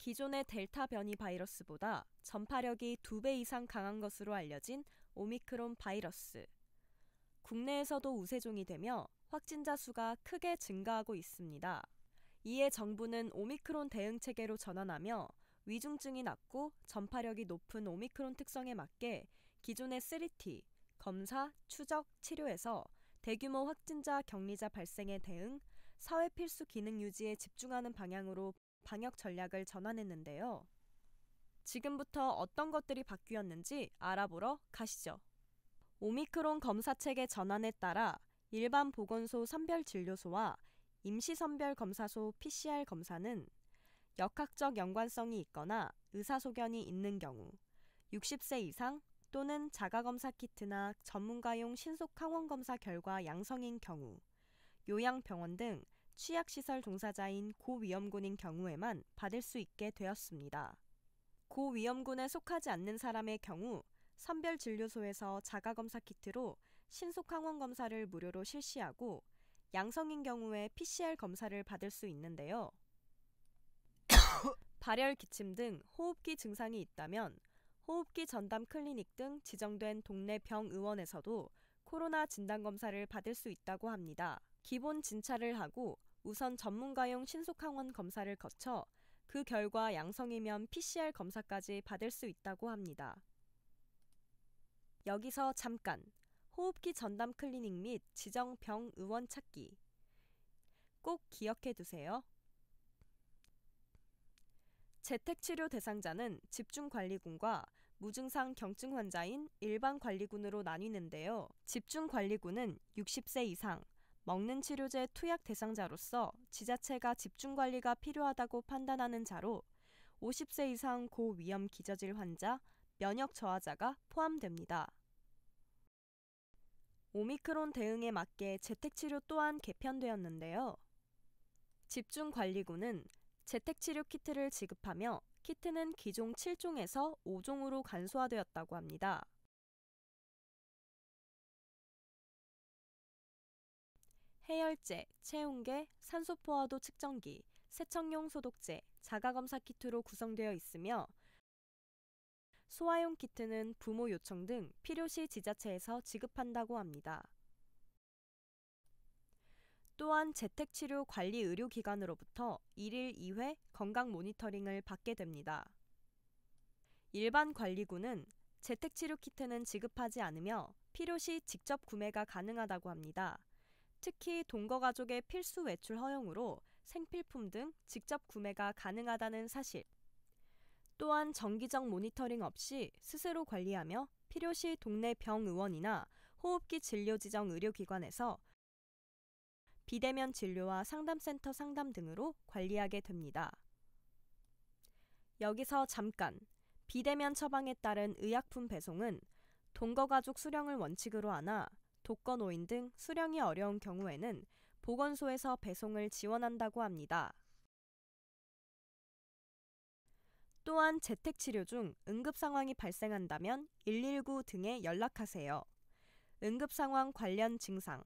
기존의 델타 변이 바이러스보다 전파력이 두 배 이상 강한 것으로 알려진 오미크론 바이러스. 국내에서도 우세종이 되며 확진자 수가 크게 증가하고 있습니다. 이에 정부는 오미크론 대응 체계로 전환하며 위중증이 낮고 전파력이 높은 오미크론 특성에 맞게 기존의 3T, 검사, 추적, 치료에서 대규모 확진자 격리자 발생에 대응, 사회 필수 기능 유지에 집중하는 방향으로 방역 전략을 전환했는데요. 지금부터 어떤 것들이 바뀌었는지 알아보러 가시죠. 오미크론 검사체계 전환에 따라 일반 보건소 선별진료소와 임시선별검사소 PCR 검사는 역학적 연관성이 있거나 의사소견이 있는 경우 60세 이상 또는 자가검사 키트나 전문가용 신속항원검사 결과 양성인 경우 요양병원 등 취약시설 종사자인 고위험군인 경우에만 받을 수 있게 되었습니다. 고위험군에 속하지 않는 사람의 경우 선별진료소에서 자가검사 키트로 신속항원 검사를 무료로 실시하고 양성인 경우에 PCR 검사를 받을 수 있는데요. 발열 기침 등 호흡기 증상이 있다면 호흡기 전담 클리닉 등 지정된 동네 병의원에서도 코로나 진단 검사를 받을 수 있다고 합니다. 기본 진찰을 하고 우선 전문가용 신속항원 검사를 거쳐 그 결과 양성이면 PCR 검사까지 받을 수 있다고 합니다. 여기서 잠깐 호흡기 전담 클리닉 및 지정 병 의원 찾기 꼭 기억해 두세요. 재택치료 대상자는 집중관리군과 무증상 경증 환자인 일반관리군으로 나뉘는데요. 집중관리군은 60세 이상, 먹는 치료제 투약 대상자로서 지자체가 집중 관리가 필요하다고 판단하는 자로 50세 이상 고위험 기저질 환자, 면역 저하자가 포함됩니다. 오미크론 대응에 맞게 재택치료 또한 개편되었는데요. 집중관리군은 재택치료 키트를 지급하며 키트는 기존 7종에서 5종으로 간소화되었다고 합니다. 해열제, 체온계, 산소포화도 측정기, 세척용 소독제, 자가검사 키트로 구성되어 있으며 소아용 키트는 부모 요청 등 필요시 지자체에서 지급한다고 합니다. 또한 재택치료 관리 의료기관으로부터 1일 2회 건강 모니터링을 받게 됩니다. 일반 관리군은 재택치료 키트는 지급하지 않으며 필요시 직접 구매가 가능하다고 합니다. 특히 동거 가족의 필수 외출 허용으로 생필품 등 직접 구매가 가능하다는 사실. 또한 정기적 모니터링 없이 스스로 관리하며 필요시 동네 병의원이나 호흡기 진료 지정 의료기관에서 비대면 진료와 상담센터 상담 등으로 관리하게 됩니다. 여기서 잠깐 비대면 처방에 따른 의약품 배송은 동거가족 수령을 원칙으로 하나 독거노인 등 수령이 어려운 경우에는 보건소에서 배송을 지원한다고 합니다. 또한 재택치료 중 응급상황이 발생한다면 119 등에 연락하세요. 응급상황 관련 증상